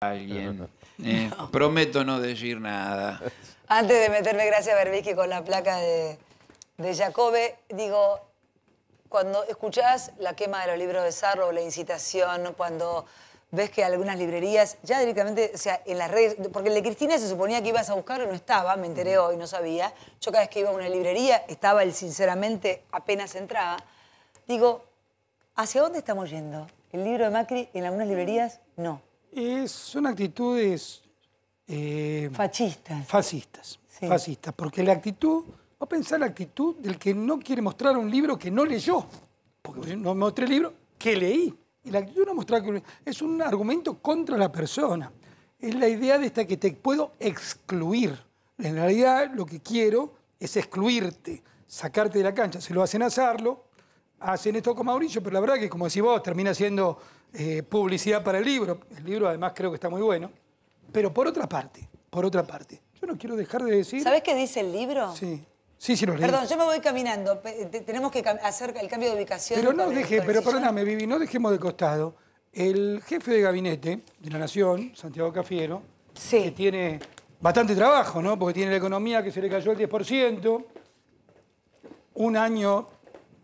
alguien. Eh, prometo no decir nada. Antes de meterme gracias a Berbisky con la placa de, de Jacobe, digo, cuando escuchás la quema de los libros de Sarro, la incitación, cuando ves que algunas librerías, ya directamente, o sea, en las redes, porque el de Cristina se suponía que ibas a buscar buscarlo, no estaba, me enteré hoy, no sabía. Yo cada vez que iba a una librería, estaba él sinceramente apenas entraba. Digo, ¿hacia dónde estamos yendo? ¿El libro de Macri en algunas librerías? No es, son actitudes... Eh, fascistas. Fascistas, fascistas. Porque la actitud, va a pensar la actitud del que no quiere mostrar un libro que no leyó. Porque no mostré el libro que leí. Y la actitud no mostrar que es un argumento contra la persona. Es la idea de esta que te puedo excluir. En realidad lo que quiero es excluirte, sacarte de la cancha. Se lo hacen a hacen esto con Mauricio, pero la verdad que, como decís vos, termina siendo eh, publicidad para el libro. El libro, además, creo que está muy bueno. Pero por otra parte, por otra parte, yo no quiero dejar de decir... ¿Sabés qué dice el libro? Sí. Sí, sí, lo leí. Perdón, yo me voy caminando. Tenemos que hacer el cambio de ubicación. Pero no deje, pero perdóname, Vivi, no dejemos de costado. El jefe de gabinete de la Nación, Santiago Cafiero, que tiene bastante trabajo, ¿no? Porque tiene la economía que se le cayó el 10%, un año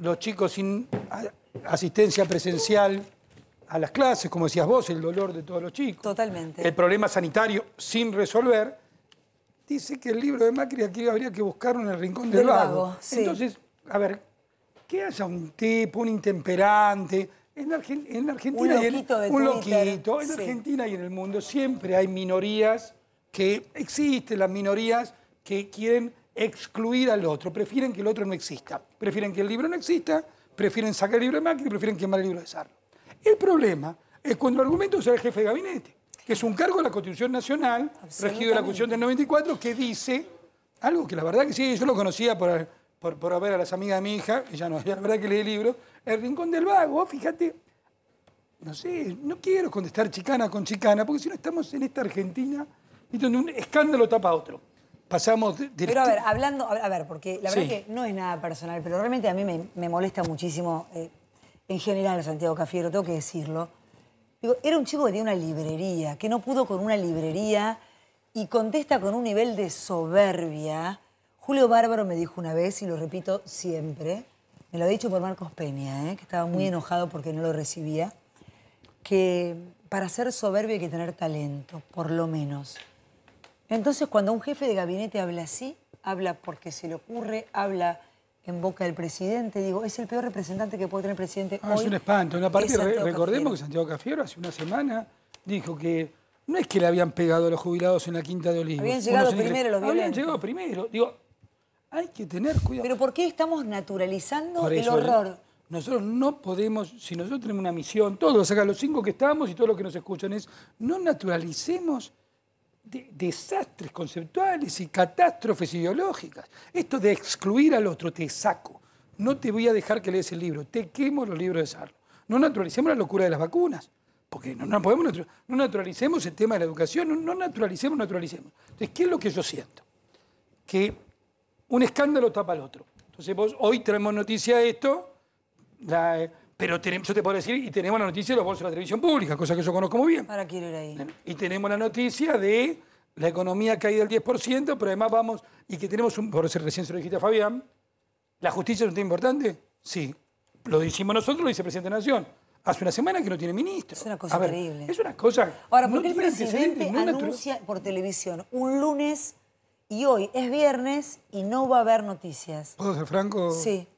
los chicos sin asistencia presencial a las clases, como decías vos, el dolor de todos los chicos. Totalmente. El problema sanitario sin resolver. Dice que el libro de Macri aquí habría que buscar en el rincón del, del Entonces, a ver, ¿qué hace un tipo, un intemperante? En, la, en Argentina un loquito, en, un loquito. en Argentina y en el mundo siempre hay minorías que existen las minorías que quieren excluir al otro, prefieren que el otro no exista, prefieren que el libro no exista, prefieren sacar el libro de y prefieren quemar el libro de Sarno. El problema es cuando el argumento es el jefe de gabinete, que es un cargo de la Constitución Nacional, regido de la Constitución del 94, que dice algo que la verdad que sí, yo lo conocía por, por, ver a las amigas de mi hija, ella no, la verdad que leí libro, El Rincón del Vago, fíjate, no sé, no quiero contestar chicana con chicana, porque si no estamos en esta Argentina, y donde un escándalo tapa otro pasamos... Pero a ver, hablando, a ver, porque la verdad es que no es nada personal, pero realmente a mí me, molesta muchísimo, eh, en general, Santiago Cafiero, tengo que decirlo. Digo, era un chico que tenía una librería, que no pudo con una librería y contesta con un nivel de soberbia. Julio Bárbaro me dijo una vez, y lo repito siempre, me lo ha dicho por Marcos Peña, eh, que estaba muy mm. enojado porque no lo recibía, que para ser soberbio hay que tener talento, por lo menos. Entonces, cuando un jefe de gabinete habla así, habla porque se le ocurre, habla en boca del presidente, digo, es el peor representante que puede tener el presidente ah, Es un espanto. recordemos que Santiago Cafiero hace una semana dijo que no es que le habían pegado a los jubilados en la Quinta de Olivos. Habían llegado primero los Habían llegado primero. Digo, hay que tener cuidado. Pero ¿por qué estamos naturalizando el ¿eh? horror? Nosotros no podemos, si nosotros tenemos una misión, todos, acá los cinco que estamos y todos los que nos escuchan, es no naturalicemos de desastres conceptuales y catástrofes ideológicas. Esto de excluir al otro, te saco. No te voy a dejar que lees el libro, te quemo los libros de Sarlo. No naturalicemos la locura de las vacunas, porque no, no podemos no naturalicemos el tema de la educación, no, naturalicemos, naturalicemos. Entonces, ¿qué es lo que yo siento? Que un escándalo tapa al otro. Entonces, hoy traemos noticia de esto, la, eh, pero tenemos, yo te puedo decir, y tenemos la noticia de los bolsos de la televisión pública, cosa que yo conozco muy bien. Ahora quiero ir ahí. Y tenemos la noticia de la economía caída del 10%, pero además vamos, y que tenemos un, por eso recién se lo dijiste a Fabián, ¿la justicia es un tema importante? Sí. Lo hicimos nosotros, lo dice el presidente de Nación. Hace una semana que no tiene ministro. Es una cosa increíble. Es una cosa. Ahora, ¿por qué el presidente anuncia por televisión un lunes y hoy es viernes y no va a haber noticias? ¿Puedo ser franco? Sí.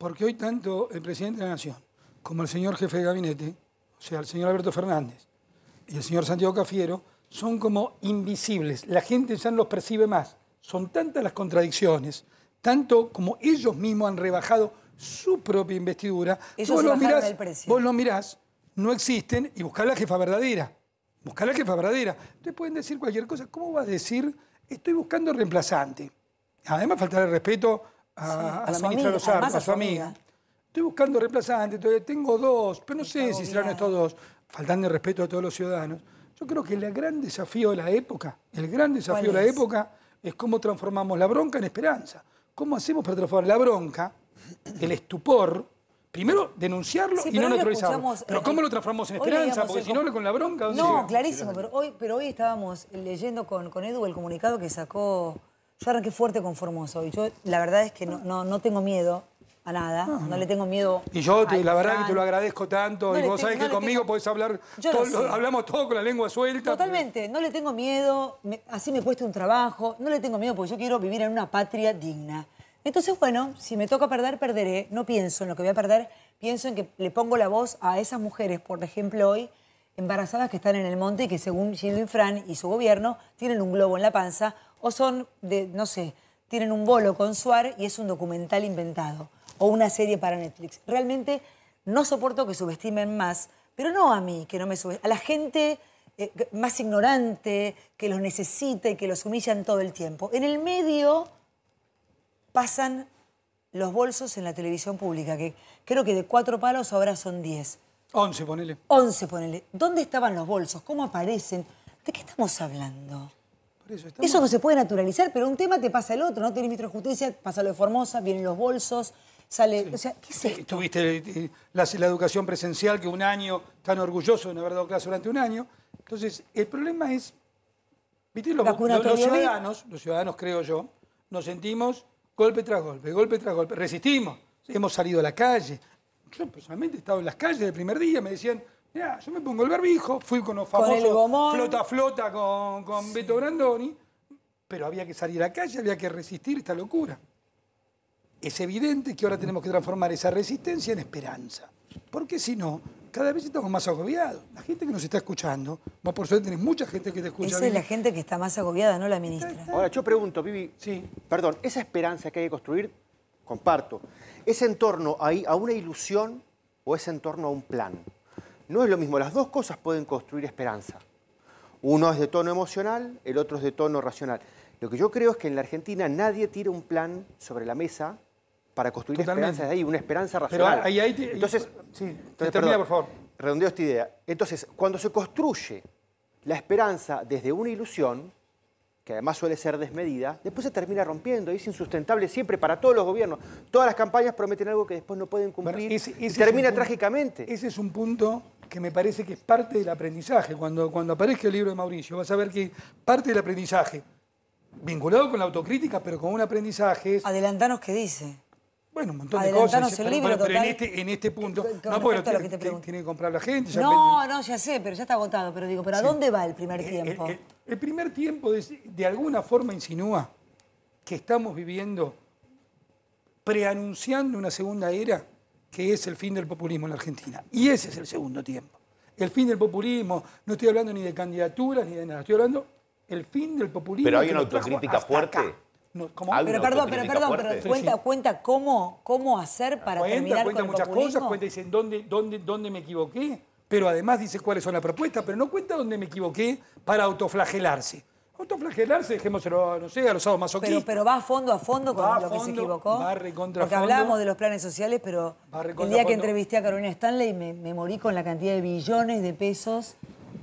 Porque hoy tanto el presidente de la Nación como el señor jefe de gabinete, o sea, el señor Alberto Fernández y el señor Santiago Cafiero, son como invisibles. La gente ya no los percibe más. Son tantas las contradicciones, tanto como ellos mismos han rebajado su propia investidura. vos, lo mirás, vos mirás, no existen y buscar la jefa verdadera. buscar la jefa verdadera. Te pueden decir cualquier cosa. ¿Cómo vas a decir, estoy buscando reemplazante? Además, falta el respeto a, la su de los a, su amiga. Estoy buscando reemplazantes, tengo dos, pero no sé si serán estos dos, faltando el respeto a todos los ciudadanos. Yo creo que el gran desafío de la época, el gran desafío de la época es cómo transformamos la bronca en esperanza. ¿Cómo hacemos para transformar la bronca, el estupor, Primero, denunciarlo y no neutralizarlo. Pero eh, ¿cómo eh, lo transformamos en esperanza? Porque si no, con la bronca... No, clarísimo, pero hoy, pero hoy estábamos leyendo con, con Edu el comunicado que sacó yo arranqué fuerte con Formoso y yo la verdad es que no, tengo miedo a nada, ah. no. le tengo miedo. Y yo la verdad que te lo agradezco tanto y vos sabés que conmigo podés hablar, hablamos todo con la lengua suelta. Totalmente, no le tengo miedo, así me cuesta un trabajo, no le tengo miedo porque yo quiero vivir en una patria digna. Entonces, bueno, si me toca perder, perderé, no pienso en lo que voy a perder, pienso en que le pongo la voz a esas mujeres, por ejemplo, hoy, embarazadas que están en el monte y que según Gilles Fran y su gobierno tienen un globo en la panza o son de, no sé, tienen un bolo con Suar y es un documental inventado o una serie para Netflix. Realmente no soporto que subestimen más, pero no a mí, que no me subestimen, a la gente eh, más ignorante, que los necesita y que los humillan todo el tiempo. En el medio pasan los bolsos en la televisión pública, que creo que de cuatro palos ahora son diez. 11, ponele. 11, ponele. ¿Dónde estaban los bolsos? ¿Cómo aparecen? ¿De qué estamos hablando? eso, no se puede naturalizar, pero un tema te pasa el otro, ¿no? Tienes ministro de Justicia, pasa lo de Formosa, vienen los bolsos, sale... O sea, ¿qué es Tuviste eh, la, educación presencial que un año, tan orgulloso de no haber dado clase durante un año. Entonces, el problema es... ¿Viste? Los, los ciudadanos, los ciudadanos creo yo, nos sentimos golpe tras golpe, golpe tras golpe. Resistimos, hemos salido a la calle, yo personalmente he estado en las calles el primer día, me decían, mira, yo me pongo el barbijo, fui con los famosos flota flota con, con Beto Brandoni, pero había que salir a la calle, había que resistir esta locura. Es evidente que ahora tenemos que transformar esa resistencia en esperanza, porque si no, cada vez estamos más agobiados. La gente que nos está escuchando, vos por suerte tenés mucha gente que te escucha. Esa es la gente que está más agobiada, no la ministra. Ahora, yo pregunto, Vivi, sí. perdón, esa esperanza que hay que construir comparto, ¿es en torno a, una ilusión o es en torno a un plan? No es lo mismo, las dos cosas pueden construir esperanza. Uno es de tono emocional, el otro es de tono racional. Lo que yo creo es que en la Argentina nadie tira un plan sobre la mesa para construir esperanza. ahí, una esperanza racional. Pero ahí, entonces, sí, eh, termina, por favor. Redondeo esta idea. Entonces, cuando se construye la esperanza desde una ilusión, que además suele ser desmedida, después se termina rompiendo. Es insustentable siempre para todos los gobiernos. Todas las campañas prometen algo que después no pueden cumplir y termina trágicamente. Ese es un punto que me parece que es parte del aprendizaje. Cuando, cuando aparezca el libro de Mauricio, vas a ver que parte del aprendizaje, vinculado con la autocrítica, pero con un aprendizaje... Es... Adelantanos qué dice. Bueno, un montón de cosas. pero, este, en, este, punto. tiene, que tiene comprar la gente. no, no, ya sé, pero ya está agotado. Pero digo, ¿pero a dónde va el primer tiempo? El, primer tiempo de, alguna forma insinúa que estamos viviendo, preanunciando una segunda era que es el fin del populismo en la Argentina. Y ese es el segundo tiempo. El fin del populismo, no estoy hablando ni de candidaturas ni de nada, estoy hablando el fin del populismo. Pero hay una autocrítica fuerte. Pero perdón, pero cuenta, cuenta cómo, cómo hacer para terminar cuenta con muchas cosas, cuenta dice dónde, dónde, dónde me equivoqué, pero además dice cuáles son las propuestas, pero no cuenta dónde me equivoqué para autoflagelarse. Autoflagelarse, dejémoselo, no sé, a los más sábados o menos pero va a fondo a fondo con lo que se equivocó. Porque hablábamos de los planes sociales, pero el día que entrevisté a Carolina Stanley me, morí con la cantidad de billones de pesos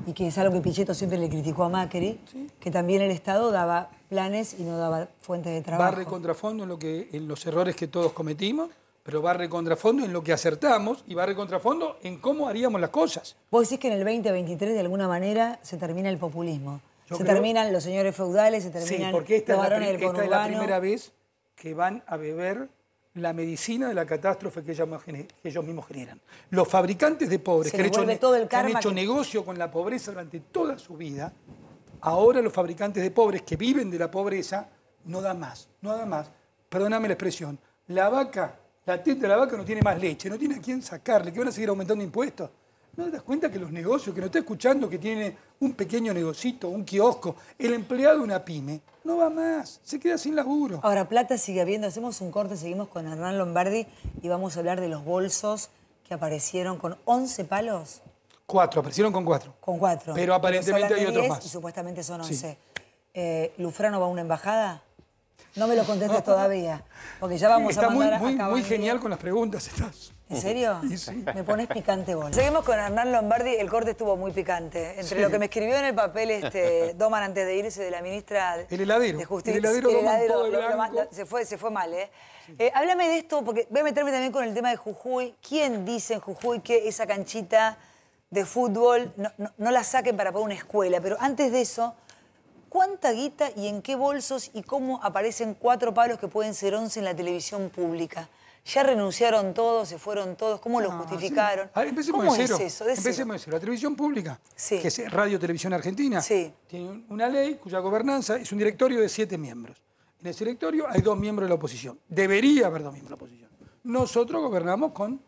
y que es algo que Pichetto siempre le criticó a Macri, que también el Estado daba planes y no daba fuente de trabajo. Barre contrafondo en, lo que, en los errores que todos cometimos, pero barre contrafondo en lo que acertamos y barre contrafondo en cómo haríamos las cosas. Vos decís que en el 2023 de alguna manera se termina el populismo. se terminan los señores feudales, se terminan porque esta los varones es la, esta es la primera vez que van a beber la medicina de la catástrofe que ellos, mismos generan. Los fabricantes de pobres que han hecho, negocio con la pobreza durante toda su vida, ahora los fabricantes de pobres que viven de la pobreza no dan más, no dan más. Perdóname la expresión. La vaca, la teta de la vaca no tiene más leche, no tiene a quién sacarle, que van a seguir aumentando impuestos. ¿No te das cuenta que los negocios, que no está escuchando que tiene un pequeño negocito, un kiosco, el empleado de una pyme, no va más, se queda sin laburo? Ahora, plata sigue habiendo, hacemos un corte, seguimos con Hernán Lombardi y vamos a hablar de los bolsos que aparecieron con 11 palos Cuatro, aparecieron con cuatro. Con cuatro. Pero aparentemente hay otros más. Y supuestamente son once. Eh, ¿Lufrano va a una embajada? No me lo contestes todavía, porque ya vamos a mandar muy, muy, muy genial con las preguntas, estás. ¿En serio? Sí, Me pones picante vos. Seguimos con Hernán Lombardi. El corte estuvo muy picante. Entre lo que me escribió en el papel este, Doman antes de irse de la ministra de Justicia. El heladero, el heladero se, fue, mal, ¿eh? ¿eh? Háblame de esto, porque voy a meterme también con el tema de Jujuy. ¿Quién dice en Jujuy que esa canchita de fútbol, no, la saquen para pagar una escuela, pero antes de eso, ¿cuánta guita y en qué bolsos y cómo aparecen cuatro palos que pueden ser once en la televisión pública? Ya renunciaron todos, se fueron todos, ¿cómo lo justificaron? empecemos Es eso? empecemos de La televisión pública, que es Radio Televisión Argentina, tiene una ley cuya gobernanza es un directorio de siete miembros. En ese directorio hay dos miembros de la oposición. Debería haber dos miembros de la oposición. Nosotros gobernamos con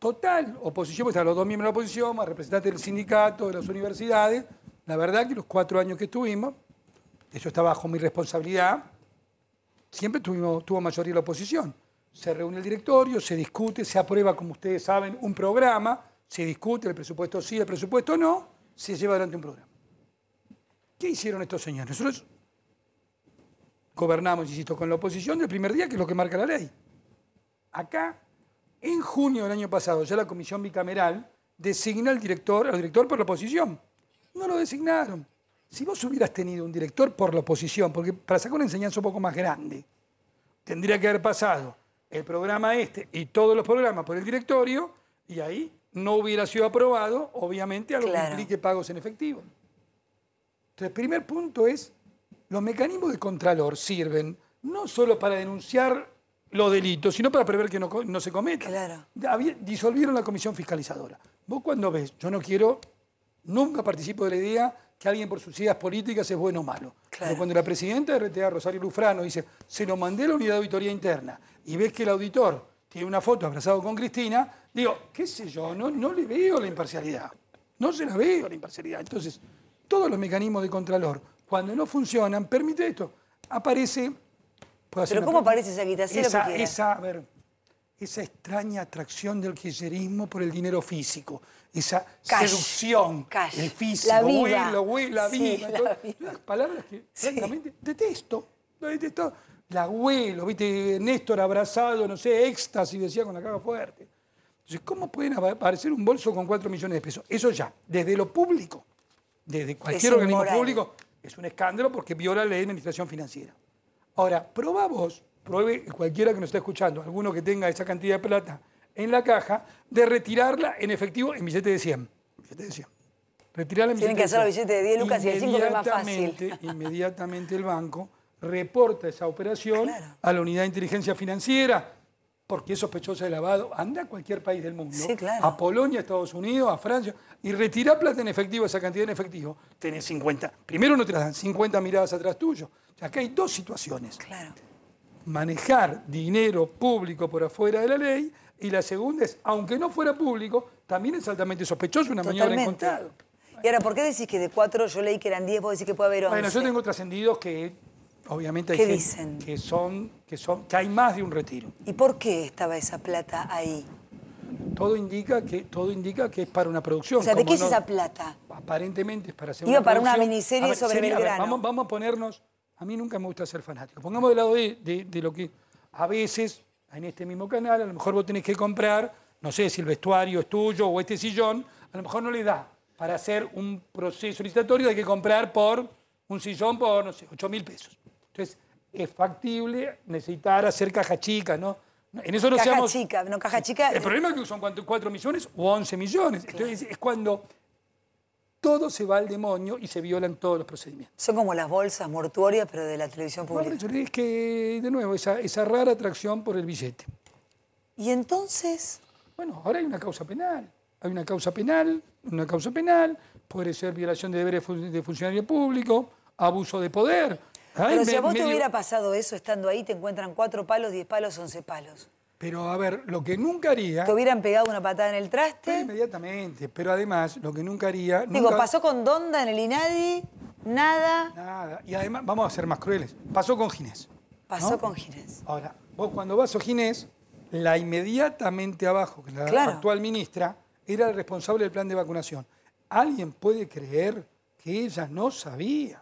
total oposición, pues los dos miembros de la oposición, más representantes del sindicato, de las universidades. La verdad que los cuatro años que estuvimos, eso está bajo mi responsabilidad, siempre tuvo mayoría la oposición. Se reúne el directorio, se discute, se aprueba, como ustedes saben, un programa, se discute el presupuesto sí, el presupuesto no, se lleva adelante un programa. ¿Qué hicieron estos señores? Nosotros gobernamos, insisto, con la oposición del primer día, que es lo que marca la ley. Acá en junio del año pasado, ya la comisión bicameral designa al director, al director por la oposición. No lo designaron. Si vos hubieras tenido un director por la oposición, porque para sacar una enseñanza un poco más grande, tendría que haber pasado el programa este y todos los programas por el directorio, y ahí no hubiera sido aprobado, obviamente, algo que implique pagos en efectivo. Entonces, primer punto es, los mecanismos de contralor sirven no solo para denunciar los delitos, sino para prever que no, se cometa. Disolvieron la comisión fiscalizadora. Vos cuando ves, yo no quiero, nunca participo de la idea que alguien por sus ideas políticas es bueno o malo. Claro. Pero cuando la presidenta de RTA, Rosario Lufrano, dice, se lo mandé a la unidad de auditoría interna, y ves que el auditor tiene una foto abrazado con Cristina, digo, qué sé yo, no, no le veo la imparcialidad. No se la veo la imparcialidad. Entonces, todos los mecanismos de contralor, cuando no funcionan, permite esto. Aparece ¿Pero cómo aparece esa quitación Esa, esa, esa extraña atracción del kirchnerismo por el dinero físico, esa seducción, el físico, la vida, la, Las palabras que francamente detesto, La huelo, viste, Néstor abrazado, no sé, éxtasis, decía con la caga fuerte. Entonces, ¿cómo pueden aparecer un bolso con 4 millones de pesos? Eso ya, desde lo público, desde cualquier organismo público, es un escándalo porque viola la ley de administración financiera. Ahora, prueba vos, pruebe cualquiera que nos esté escuchando, alguno que tenga esa cantidad de plata en la caja, de retirarla en efectivo en billete de 100. Tienen que hacer los billete de 10 lucas y de 5 es más fácil. Inmediatamente el banco reporta esa operación a la unidad de inteligencia financiera porque es sospechoso de lavado, anda a cualquier país del mundo, a Polonia, a Estados Unidos, a Francia, y retirar plata en efectivo, esa cantidad en efectivo, tenés 50. Primero no te las dan 50 miradas atrás tuyo. O sea, acá hay dos situaciones. Claro. Manejar dinero público por afuera de la ley, y la segunda es, aunque no fuera público, también es altamente sospechoso, una maniobra mañana Y ahora, ¿por qué decís que de cuatro yo leí que eran diez, vos decís que puede haber once? Bueno, yo tengo trascendidos que Obviamente hay Que, son, que, son, que hay más de un retiro. ¿Y por qué estaba esa plata ahí? Todo indica que, todo indica que es para una producción. O sea, ¿de qué es esa plata? Aparentemente es para hacer Iba una para una miniserie sobre el vamos, vamos, a ponernos... A mí nunca me gusta ser fanático. Pongamos de lado de, lo que a veces en este mismo canal, a lo mejor vos tenés que comprar, no sé si el vestuario es tuyo o este sillón, a lo mejor no le da para hacer un proceso licitatorio, hay que comprar por un sillón por, no sé, 8 mil pesos es factible necesitar hacer caja chica, ¿no? En eso no caja chica, no caja chica. El problema es que son 4 millones o 11 millones. Entonces, es cuando todo se va al demonio y se violan todos los procedimientos. Son como las bolsas mortuorias, pero de la televisión pública. es que, de nuevo, esa, esa rara atracción por el billete. ¿Y entonces? Bueno, ahora hay una causa penal. Hay una causa penal, una causa penal, puede ser violación de deberes de funcionario público, abuso de poder pero si a vos te hubiera pasado eso estando ahí, te encuentran cuatro palos, diez palos, once palos. Pero a ver, lo que nunca haría... Te hubieran pegado una patada en el traste. inmediatamente, pero además, lo que nunca haría... Digo, pasó con Donda en el Inadi, nada... Nada, y además, vamos a ser más crueles, pasó con Ginés. Pasó con Ginés. Ahora, vos cuando vas a Ginés, la inmediatamente abajo, la actual ministra, era el responsable del plan de vacunación. ¿Alguien puede creer que ella no sabía?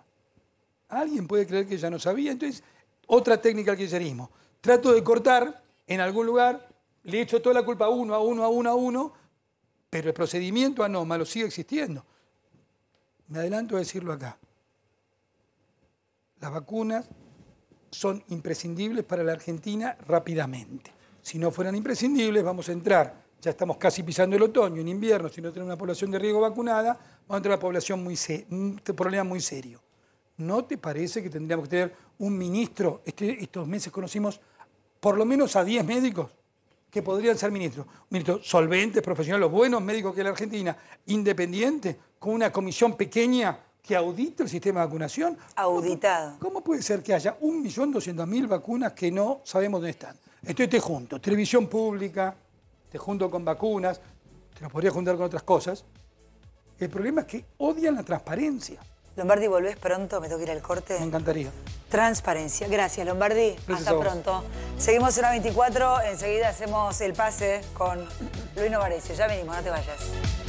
alguien puede creer que ya no sabía. Entonces, otra técnica del Trato de cortar en algún lugar, le echo toda la culpa a uno, a uno, a uno, a uno, pero el procedimiento anómalo sigue existiendo. Me adelanto a decirlo acá. Las vacunas son imprescindibles para la Argentina rápidamente. Si no fueran imprescindibles, vamos a entrar, ya estamos casi pisando el otoño, en invierno, si no tenemos una población de riesgo vacunada, vamos a entrar población muy un problema muy serio. ¿no te parece que tendríamos que tener un ministro? Este, estos meses conocimos por lo menos a 10 médicos que podrían ser ministros. Ministros solventes, profesionales, los buenos médicos que la Argentina, independientes, con una comisión pequeña que audite el sistema de vacunación. Auditado. ¿Cómo, puede ser que haya 1.200.000 vacunas que no sabemos dónde están? Estoy te junto, televisión pública, te junto con vacunas, te lo podría juntar con otras cosas. El problema es que odian la transparencia. Lombardi, ¿volvés pronto? Me tengo que ir al corte. Me encantaría. Transparencia. Gracias, Lombardi. Hasta pronto. Seguimos en la 24. Enseguida hacemos el pase con Luis Novarese. Ya venimos, no te vayas.